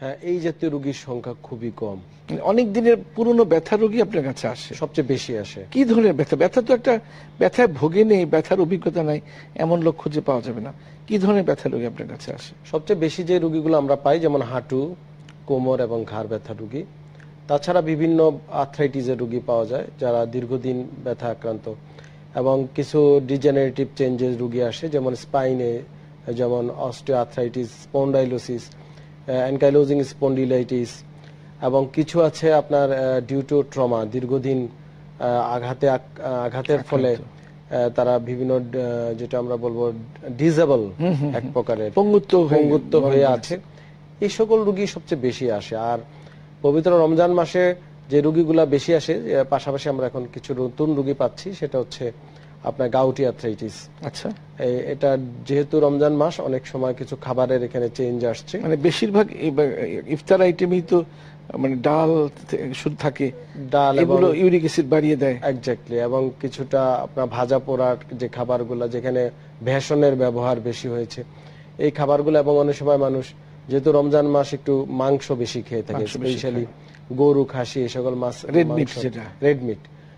হ্যাঁ, এই জাতীয় রোগীর সংখ্যা খুবই কম মানে অনেক দিনের পুরনো ব্যথা রোগী আপনার কাছে আসে সবচেয়ে বেশি আসে কি ধরনের ব্যথা ব্যথা তো একটা ব্যথায় ভোগে নেই ব্যথার অভিজ্ঞতা নাই এমন লোক খুঁজে পাওয়া যাবে না কি ধরনের ব্যথা রোগী আপনার কাছে আসে সবচেয়ে বেশি যে রোগীগুলো আমরা পাই যেমন হাঁটু কোমর এবং ঘাড় ব্যথা রোগী তাছাড়া বিভিন্ন আর্থ্রাইটিসের রোগী পাওয়া যায় যারা দীর্ঘদিন ব্যথা আক্রান্ত এবং কিছু ডিজেনারেটিভ চেঞ্জেস রোগী আসে যেমন স্পাইনে যেমন অস্টিওআথ্রাইটিস স্পন্ডাইলোসিস অ্যানকাইলোজিং স্পন্ডিলাইটিস এবং কিছু আছে আপনার ডিউ টু ট্রমা দীর্ঘদিন আঘাতে আঘাতের ফলে তারা বিভিন্ন যেটা আমরা বলবো ডিজেবল এক প্রকারের পঙ্গুত্ব পঙ্গুত্ব হয়ে আছে এই সকল রুগী সবচেয়ে বেশি আসে আর পবিত্র রমজান মাসে যে রুগীগুলা বেশি আসে পাশাপাশি আমরা এখন কিছু নতুন রুগী পাচ্ছি সেটা হচ্ছে আপনার গাউটি আর্থ্রাইটিস আচ্ছা এটা যেহেতু রমজান মাস অনেক সময় কিছু খাবারের এখানে চেঞ্জ আসছে মানে বেশিরভাগ ইফতার আইটেমই তো মানে ডাল শুধু থাকে ডাল এগুলো ইউরিক অ্যাসিড বাড়িয়ে দেয় এক্স্যাক্টলি এবং কিছুটা আপনার ভাজা পোড়া যে খাবারগুলো যেখানে ভেষনের ব্যবহার বেশি হয়েছে এই খাবারগুলো এবং অনেক সময় মানুষ যেহেতু রমজান মাস একটু মাংস বেশি খেয়ে থাকে স্পেশালি গরু খাসি এই সকল মাছ রেড মিট রেড মিট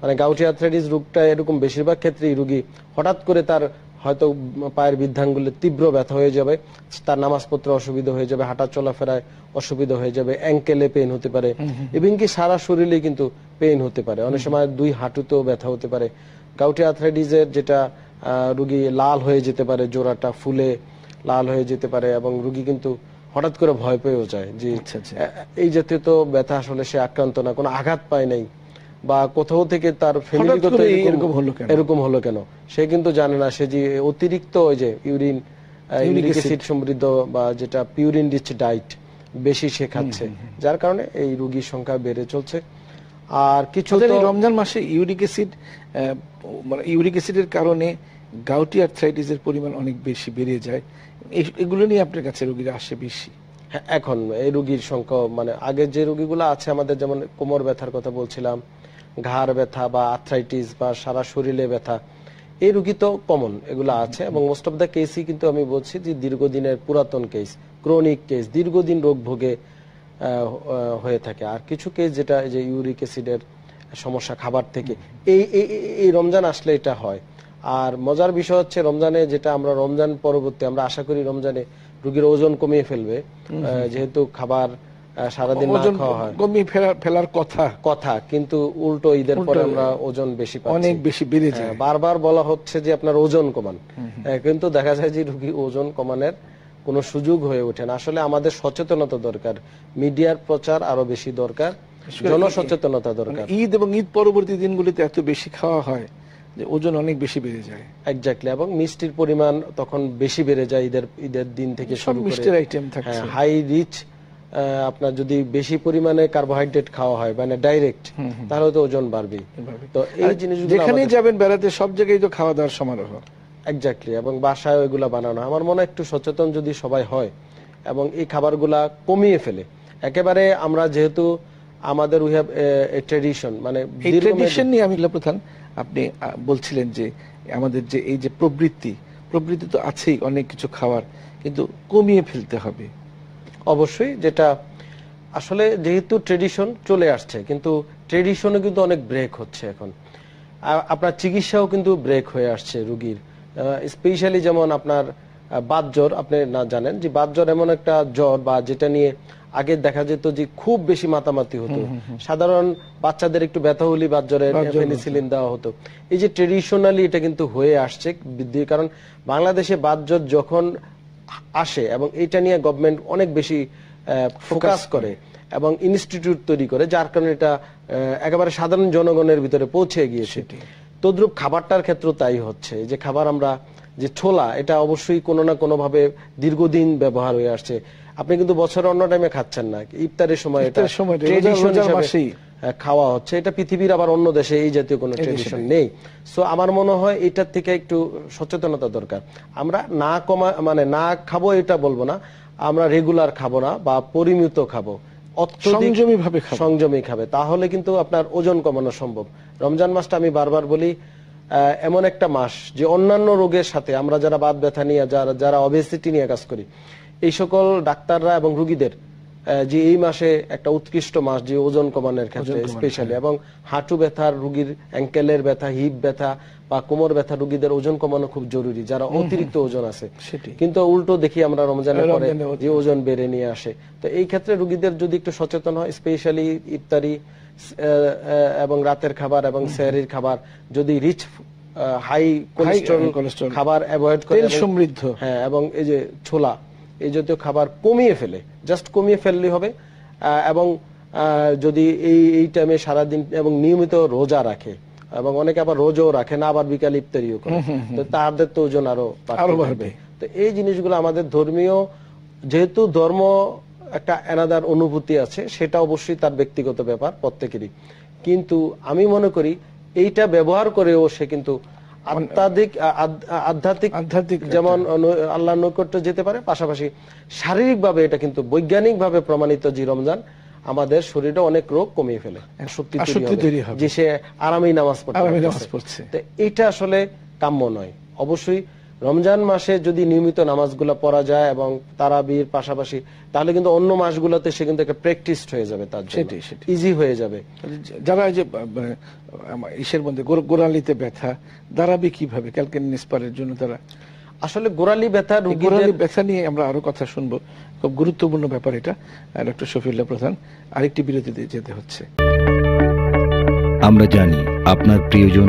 মানে গাউটি আর্থ্রাইটিস রোগটা এরকম বেশিরভাগ ক্ষেত্রেই রুগী হঠাৎ করে তার হয়তো পায়ের বৃদ্ধাঙ্গুলে তীব্র ব্যথা হয়ে যাবে তার নামাজপত্রে অসুবিধা হয়ে যাবে হাঁটা চলাফেরায় অসুবিধা হয়ে যাবে অ্যাঙ্কেলে পেন হতে পারে এবং কি সারা শরীরে কিন্তু পেন হতে পারে অনেক সময় দুই হাঁটুতেও ব্যথা হতে পারে গাউটি আর্থ্রাইটিসের যেটা রুগী লাল হয়ে যেতে পারে জোড়াটা ফুলে লাল হয়ে যেতে পারে এবং রুগী কিন্তু হঠাৎ করে ভয় পেয়েও যায় যে আচ্ছা, আচ্ছা। এই জাতীয় তো ব্যথা আসলে সে আক্রান্ত না কোনো আঘাত পায় নাই বা কোথাও থেকে তার ফ্যামিলিগত এরকম হলো কেন এরকম হলো কেন সে কিন্তু জানে না সে যে অতিরিক্ত ওই যে ইউরিন ইউরিক অ্যাসিড সমৃদ্ধ বা যেটা পিউরিন রিচ ডায়েট বেশি সে খাচ্ছে যার কারণে এই রোগীর সংখ্যা বেড়ে চলছে আর কিছু আচ্ছা, রমজান মাসে ইউরিক অ্যাসিড মানে ইউরিক অ্যাসিডের কারণে গাউটি আর্থ্রাইটিসের পরিমাণ অনেক বেশি বেড়ে যায় এগুলো নিয়ে আপনার কাছে রোগীরা আসে বেশি হ্যাঁ, এখন এই রোগীর সংখ্যা মানে আগে যে রোগীগুলো আছে আমাদের যেমন কোমর ব্যথার কথা বলছিলাম ঘাড় ব্যথা বা আর্থ্রাইটিস বা সারা শরীরে ব্যথা এই রুগী তো কমন এগুলো আছে এবং মোস্ট অফ দ্য কেসই কিন্তু আমি বলছি যে দীর্ঘদিনের পুরাতন কেস ক্রনিক কেস দীর্ঘদিন রোগ ভোগে হয়ে থাকে আর কিছু কেস যেটা যে ইউরিক অ্যাসিডের সমস্যা খাবার থেকে এই এই রমজান আসলে এটা হয় আর মজার বিষয় হচ্ছে রমজানে যেটা আমরা রমজান পরবর্তী আমরা আশা করি রমজানে রুগীর ওজন কমিয়ে ফেলবে যেহেতু খাবার সারাদিন না খাওয়া হয় কমিয়ে ফেলার কথা কথা কিন্তু উল্টো ঈদের পরে আমরা ওজন বেশি পাচ্ছি অনেক বেশি বেড়ে যায় হ্যাঁ, বারবার বলা হচ্ছে যে আপনার ওজন কমান হ্যাঁ, কিন্তু দেখা যায় যে রোগী ওজন কমানোর কোনো সুযোগ হয়ে ওঠে না আসলে আমাদের সচেতনতা দরকার মিডিয়ার প্রচার আরো বেশি দরকার জনসচেতনতা দরকার মানে ঈদ এবং ঈদ পরবর্তী দিনগুলিতে এত বেশি খাওয়া হয় যে ওজন অনেক বেশি বেড়ে যায় এক্স্যাক্টলি এবং মিষ্টির পরিমাণ তখন বেশি বেড়ে যায় ঈদের ঈদের দিন থেকে শুরু করে মিষ্টির আইটেম থাকে হাই রিচ আপনার যদি বেশি পরিমাণে কার্বোহাইড্রেট খাওয়া হয় মানে ডাইরেক্ট তাহলে তো ওজন বাড়বে তো এই জিনিসগুলো যেখানেই যাবেন বেড়াতে সব জায়গায় তো খাওয়া দাওয়ার সমারোহ এক্স্যাক্টলি এবং বাসায় ওইগুলা বানানো আমার মনে একটু সচেতন যদি সবাই হয় এবং এই খাবারগুলা কমিয়ে ফেলে একেবারে আমরা যেহেতু আমাদের উই হ্যাভ এ ট্রেডিশন মানে ট্রেডিশন নিয়ে আমি প্রধান আপনি বলছিলেন যে আমাদের যে এই যে প্রবৃত্তি প্রবৃত্তি তো আছেই অনেক কিছু খাওয়ার কিন্তু কমিয়ে ফেলতে হবে অবশ্যই যেটা আসলে যেহেতু ট্রেডিশন চলে আসছে কিন্তু ট্রেডিশনে কিন্তু অনেক ব্রেক হচ্ছে এখন আপনার চিকিৎসাও কিন্তু ব্রেক হয়ে আসছে রুগীর স্পেশালি যেমন আপনার বাদ জ্বর আপনি না জানেন যে বাদ জ্বর এমন একটা জ্বর বা যেটা নিয়ে আগে দেখা যেত যে খুব বেশি মাতামাতি হতো সাধারণ বাচ্চাদের একটু ব্যথা হলি বাদ জ্বরের পেনিসিলিন দেওয়া হতো এই যে ট্রেডিশনালি এটা কিন্তু হয়ে আসছে কারণ বাংলাদেশে বাদ জ্বর যখন আসে এবং এটা নিয়ে গভর্নমেন্ট অনেক বেশি ফোকাস করে এবং ইনস্টিটিউট তৈরি করে যার কারণে এটা একেবারে সাধারণ জনগণের ভিতরে পৌঁছে গিয়েছে তদ্রুপ খাবারটার ক্ষেত্রে তাই হচ্ছে যে খাবার আমরা যে ছোলা এটা অবশ্যই কোনো না কোনোভাবে দীর্ঘদিন ব্যবহার হয়ে আসছে আপনি কিন্তু বছরের অন্য টাইমে খাচ্ছেন না ইফতারের সময় এটা ট্রেডিশন হিসাবে খাওয়া হচ্ছে এটা পৃথিবীর আবার অন্য দেশে এই জাতীয় কোনো ট্রেডিশন নেই সো আমার মনে হয় এটার থেকে একটু সচেতনতা দরকার আমরা না কমা মানে না খাবো এটা বলবো না আমরা রেগুলার খাবো না বা পরিমিত খাবো সংযমী খাবে তাহলে কিন্তু আপনার ওজন কমানো সম্ভব রমজান মাসটা আমি বারবার বলি এমন একটা মাস যে অন্যান্য রোগের সাথে আমরা যারা বাদ ব্যথা নিয়ে যারা যারা অবেসিটি নিয়ে কাজ করি এই সকল ডাক্তাররা এবং রুগীদের যে এই মাসে একটা উৎকৃষ্ট মাস যে ওজন কমানোর ক্ষেত্রে স্পেশালি হ্যাঁ। এবং হাঁটু ব্যথার রুগীর অ্যাঙ্কেলের ব্যথা হিপ ব্যথা বা কোমর ব্যথা রুগীদের ওজন কমানো খুব জরুরি যারা অতিরিক্ত ওজন আছে কিন্তু উল্টো দেখি আমরা রমজানের পরে যে ওজন বেড়ে নিয়ে আসে তো এই ক্ষেত্রে রুগীদের যদি একটু সচেতন হয় স্পেশালি ইফতারি এবং রাতের খাবার এবং স্যারির খাবার যদি রিচ হাই কোলেস্ট্রল খাবার অ্যাভয়েড করে সমৃদ্ধ হ্যাঁ এবং এই যে ছোলা এই জাতীয় খাবার কমিয়ে ফেলে জাস্ট কমিয়ে ফেললেই হবে এবং যদি এই এই টাইমে সারাদিন এবং নিয়মিত রোজা রাখে এবং অনেকে আবার রোজও রাখে না আবার বিকাল ইফতারিও করে তো তাদের তো ওজন আরো বাড়বে তো এই জিনিসগুলো আমাদের ধর্মীয় যেহেতু ধর্ম একটা এনাদার অনুভূতি আছে সেটা অবশ্যই তার ব্যক্তিগত ব্যাপার প্রত্যেকেরই কিন্তু আমি মনে করি এইটা ব্যবহার করেও সে কিন্তু আধ্যাত্মিক আধ্যাত্মিক আধ্যাত্মিক যেমন আল্লাহ নৈকট্য যেতে পারে পাশাপাশি শারীরিকভাবে এটা কিন্তু বৈজ্ঞানিকভাবে প্রমাণিত যে রমজান আমাদের শরীরে অনেক রোগ কমিয়ে ফেলে হ্যাঁ, শক্তি তৈরি হয় যে সে আরামেই নামাজ পড়ছে তো এটা আসলে কাম্য নয় অবশ্যই রমজান মাসে যদি নিয়মিত নামাজগুলো পড়া যায় এবং তারাবির পাশাপাশি তাহলে কিন্তু অন্য মাসগুলোতে সে কিন্তু একটা প্র্যাকটিস হয়ে যাবে তার সেটি সেটি ইজি হয়ে যাবে যারা যে ঈশ্বর মানে, মধ্যে গোড়ালিতে ব্যথা দাঁড়াবে কিভাবে কালকে নিস্পারের জন্য তারা আসলে গোড়ালি ব্যথা গোড়ালি ব্যথা নিয়ে আমরা আরো কথা শুনবো খুব গুরুত্বপূর্ণ ব্যাপার এটা ডক্টর শফিউল্লাহ প্রধান আরেকটি বিরতিতে যেতে হচ্ছে আমরা জানি আপনার প্রিয়জন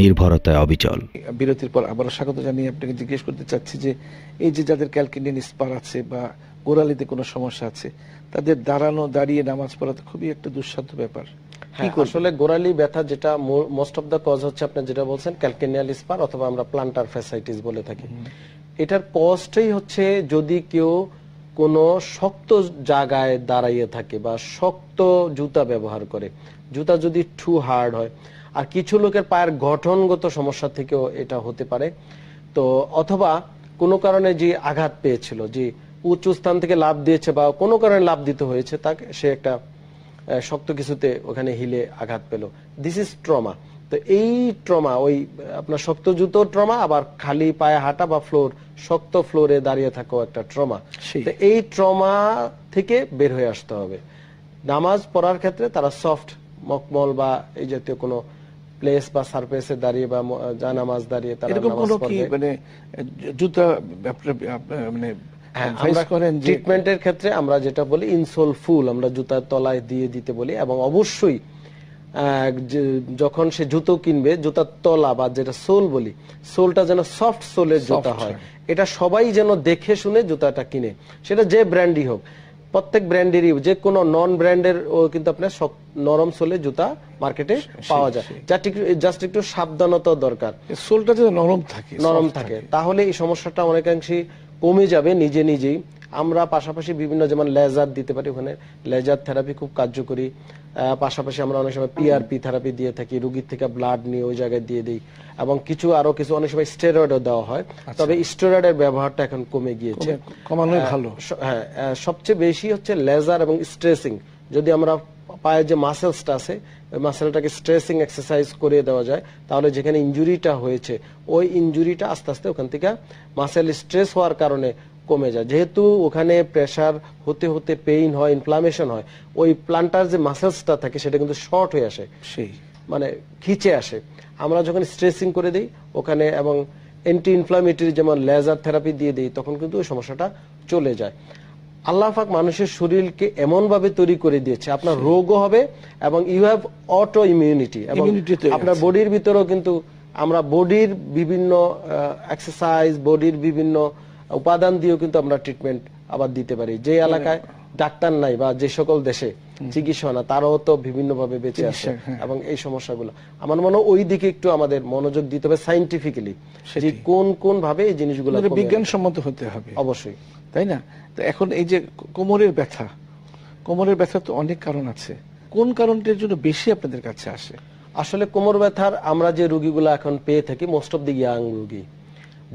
নির্ভরতায় অবিচল বিরতির পর আবারও স্বাগত জানিয়ে আপনাকে জিজ্ঞেস করতে চাচ্ছি যে এই যে যাদের ক্যালকিনিয়ান ইস্পার আছে বা গোড়ালিতে কোনো সমস্যা আছে তাদের দাঁড়ানো দাঁড়িয়ে নামাজ পড়াতে খুবই একটা দুঃসাধ্য ব্যাপার হ্যাঁ, আসলে গোড়ালি ব্যথা যেটা মোস্ট অফ দ্য কজ হচ্ছে আপনি যেটা বলছেন ক্যালকিনিয়াল ইস্পার অথবা আমরা প্লান্টার ফ্যাসাইটিস বলে থাকি এটার কজটাই হচ্ছে যদি কেউ কোনো শক্ত জায়গায় দাঁড়াইয়ে থাকে বা শক্ত জুতা ব্যবহার করে জুতা যদি টু হার্ড হয় আর কিছু লোকের পায়ের গঠনগত সমস্যা থেকেও এটা হতে পারে তো অথবা কোনো কারণে যে আঘাত পেয়েছিল যে উঁচু স্থান থেকে লাভ দিয়েছে বা কোনো কারণে লাভ দিতে হয়েছে তাকে সে একটা শক্ত কিছুতে ওখানে হিলে আঘাত পেল দিস ইজ ট্রমা তো এই ট্রমা ওই আপনার শক্ত জুতো ট্রমা আবার খালি পায়ে হাঁটা বা ফ্লোর শক্ত ফ্লোরে দাঁড়িয়ে থাকো একটা ট্রমা তো এই ট্রমা থেকে বের হয়ে আসতে হবে নামাজ পড়ার ক্ষেত্রে তারা সফট মকমল বা এই জাতীয় কোনো প্লেস বা সারফেসে দাঁড়িয়ে বা জানামাজ দাঁড়িয়ে তারা নামাজ পড়ে মানে জুতা মানে ট্রিটমেন্টের হ্যাঁ, ক্ষেত্রে আমরা যেটা বলি ইনসোল ফুল আমরা জুতার তলায় দিয়ে দিতে বলি এবং অবশ্যই যখন সে জুতো কিনবে জুতার তলা বা যেটা সোল বলি সোলটা যেন সফট সোলের জুতা হয় এটা সবাই যেন দেখে শুনে জুতাটা কিনে সেটা যে ব্র্যান্ডই হোক প্রত্যেক ব্র্যান্ডেরই যে কোনো নন ব্র্যান্ডের কিন্তু আপনার নরম সোলে জুতা মার্কেটে পাওয়া যায় জাস্ট একটু সাবধানতা দরকার সোলটা যদি নরম থাকে নরম থাকে তাহলে এই সমস্যাটা অনেকাংশে কমে যাবে নিজে নিজেই আমরা পাশাপাশি বিভিন্ন যেমন লেজার দিতে পারি ওখানে লেজার থেরাপি খুব কার্যকরী পাশাপাশি আমরা অনেক সময় পিআরপি থেরাপি দিয়ে থাকি রুগীর থেকে ব্লাড নিয়ে ওই জায়গায় দিয়ে দিই এবং কিছু আরো কিছু অনেক সময় স্টেরয়েডও দেওয়া হয় আচ্ছা। তবে স্টেরয়েডের ব্যবহারটা এখন কমে গিয়েছে কমানোই ভালো হ্যাঁ সবচেয়ে বেশি হচ্ছে লেজার এবং স্ট্রেসিং যদি আমরা পায়ের যে মাসেলসটা আছে ওই মাসেলটাকে স্ট্রেসিং এক্সারসাইজ করে দেওয়া যায় তাহলে যেখানে ইঞ্জুরিটা হয়েছে ওই ইঞ্জুরিটা আস্তে আস্তে ওখান থেকে মাসেল স্ট্রেস হওয়ার কারণে কমে যায় যেহেতু ওখানে প্রেশার হতে হতে পেইন হয় ইনফ্লামেশন হয় ওই প্লান্টার যে মাসেলসটা থাকে সেটা কিন্তু শর্ট হয়ে আসে সেই মানে খিচে আসে আমরা যখন স্ট্রেসিং করে দিই ওখানে এবং অ্যান্টি ইনফ্লামেটরি যেমন লেজার থেরাপি দিয়ে দিই তখন কিন্তু ওই সমস্যাটা চলে যায় আল্লাহ পাক মানুষের শরীরকে এমন ভাবে তৈরি করে দিয়েছে আপনার রোগও হবে এবং ইউ হ্যাভ অটো ইমিউনিটি এবং আপনার বডির ভিতরেও কিন্তু আমরা বডির বিভিন্ন এক্সারসাইজ বডির বিভিন্ন উপাদান দিয়েও কিন্তু আমরা ট্রিটমেন্ট আবার দিতে পারি যে এলাকায় ডাক্তার নাই বা যে সকল দেশে চিকিৎসা না তারাও তো বিভিন্ন ভাবে বেঁচে আছে হ্যাঁ। এবং এই সমস্যাগুলো আমার মনে ওই দিকে একটু আমাদের মনোযোগ দিতে হবে সাইন্টিফিক্যালি যে কোন কোন ভাবে এই জিনিসগুলো মানে বিজ্ঞানসম্মত হতে হবে অবশ্যই তাই না তো এখন এই যে কোমরের ব্যথা কোমরের ব্যথা তো অনেক কারণ আছে কোন কারণটির জন্য বেশি আপনাদের কাছে আসে আসলে কোমর ব্যথার আমরা যে রুগীগুলো এখন পেয়ে থাকি মোস্ট অফ দি ইয়াং রুগী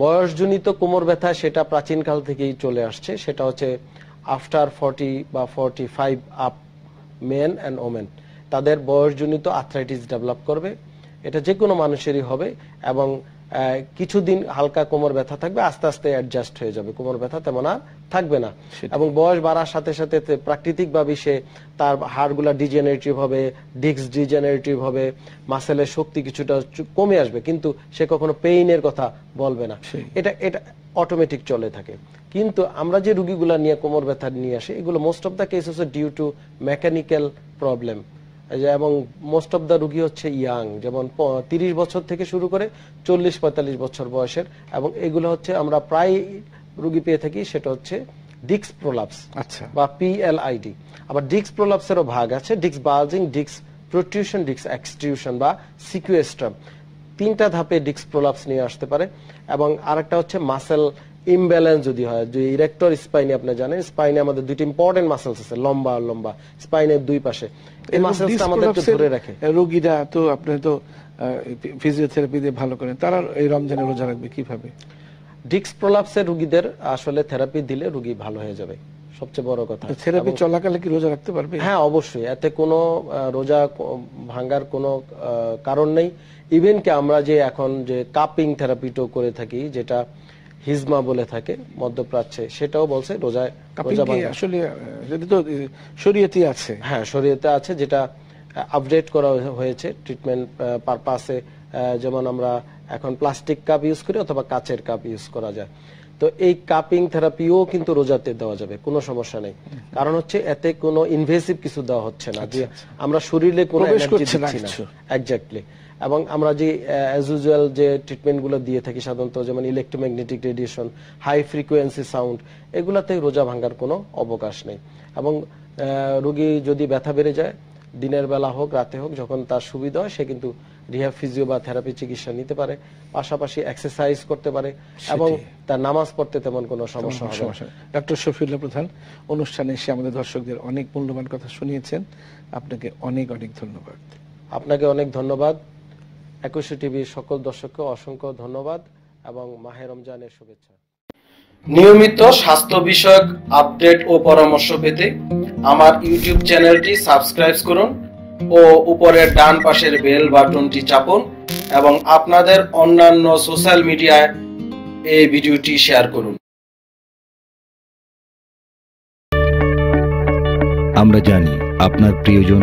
বয়সজনিত কোমর ব্যথা সেটা প্রাচীনকাল থেকেই চলে আসছে সেটা হচ্ছে আফটার ফর্টি বা forty five up men and women তাদের বয়সজনিত আর্থ্রাইটিস ডেভেলপ করবে এটা যে কোনো মানুষেরই হবে এবং কিছুদিন হালকা কোমর ব্যথা থাকবে আস্তে আস্তে অ্যাডজাস্ট হয়ে যাবে কোমর ব্যথা তেমন আর থাকবে না এবং বয়স বাড়ার সাথে সাথে প্রাকৃতিকভাবে সে তার হাড়গুলা ডিজেনারেটিভ হবে ডিস্ক ডিজেনারেটিভ হবে মাসেলের শক্তি কিছুটা কমে আসবে কিন্তু সে কখনো পেইনের কথা বলবে না এটা এটা অটোমেটিক চলে থাকে কিন্তু আমরা যে রুগীগুলা নিয়ে কোমর ব্যথা নিয়ে আসি এগুলো most of the case due to mechanical problem এবং মোস্ট অফ দ্য রুগী হচ্ছে ইয়াং যেমন তিরিশ বছর থেকে শুরু করে চল্লিশ পঁয়তাল্লিশ বছর বয়সের এবং এগুলো হচ্ছে আমরা প্রায় রুগী পেয়ে থাকি সেটা হচ্ছে ডিক্স প্রোলাপস আচ্ছা বা পিএলআইডি আবার ডিক্স প্রোলাপসেরও ভাগ আছে ডিক্স বালজিং ডিক্স প্রোটিউশন ডিক্স এক্সটিউশন বা সিকুয়েস্ট্রাম তিনটা ধাপে ডিক্স প্রোলাপস নিয়ে আসতে পারে এবং আরেকটা হচ্ছে মাসেল ইমব্যালেন্স যদি হয় যে ইরেক্টর স্পাইনে আপনি জানেন স্পাইনে আমাদের দুইটা ইম্পর্টেন্ট মাসেলস আছে লম্বা আর লম্বা স্পাইনের দুই পাশে এই মাসেলসটা আমাদেরকে ধরে রাখে রোগীরা তো আপনি তো ফিজিওথেরাপি দিয়ে ভালো করেন তারা এই রমজানে রোজা রাখবে কিভাবে ডিস্ক প্রলাপসের রোগীদের আসলে থেরাপি দিলে রোগী ভালো হয়ে যাবে সবচেয়ে বড় কথা থেরাপি চলাকালে কি রোজা রাখতে পারবে হ্যাঁ অবশ্যই এতে কোনো রোজা ভাঙার কোনো কারণ নেই ইভেন কি আমরা যে এখন যে কাপিং থেরাপিটো করে থাকি যেটা হিজমা বলে থাকে মধ্যপ্রাচ্যে সেটাও বলছে হ্যাঁ, আছে যেটা আপডেট করা হয়েছে ট্রিটমেন্ট পারপাসে যেমন আমরা এখন প্লাস্টিক কাপ ইউজ করি অথবা কাচের কাপ ইউজ করা যায় তো এই কাপিং থেরাপিও কিন্তু রোজাতে দেওয়া যাবে কোনো সমস্যা নেই কারণ হচ্ছে এতে কোনো ইনভেসিভ কিছু দেওয়া হচ্ছে না যে আচ্ছা, আচ্ছা। আমরা শরীরে কোনো এনার্জি এক্স্যাক্টলি এবং আমরা যে অ্যাজ ইউজুয়াল যে ট্রিটমেন্টগুলো দিয়ে থাকি সাধারণত যেমন electromagnetic radiation high frequency sound এগুলাতে রোজা ভাঙ্গার কোনো অবকাশ নেই এবং রোগী যদি ব্যথা বেড়ে যায় দিনের বেলা হোক রাতে হোক যখন তার সুবিধা হয় সে কিন্তু রিহাব ফিজিও বা থেরাপি চিকিৎসা নিতে পারে পাশাপাশি এক্সারসাইজ করতে পারে এবং তার নামাজ পড়তে তেমন কোনো সমস্যা হবে ডক্টর শফিউল্লাহ প্রধান অনুষ্ঠানে এসে আমাদের দর্শকদের অনেক মূল্যবান কথা শুনিয়েছেন আপনাকে অনেক অনেক ধন্যবাদ আপনাকে অনেক ধন্যবাদ একুশে টিভির সকল দর্শককে অসংখ্য ধন্যবাদ এবং মাহে রমজানের শুভেচ্ছা নিয়মিত স্বাস্থ্য বিষয়ক আপডেট ও পরামর্শ পেতে আমার ইউটিউব চ্যানেলটি সাবস্ক্রাইব করুন ও উপরের ডান পাশের বেল বাটনটি চাপুন এবং আপনাদের অন্যান্য সোশ্যাল মিডিয়ায় এই ভিডিওটি শেয়ার করুন আমরা জানি আপনার প্রিয়জন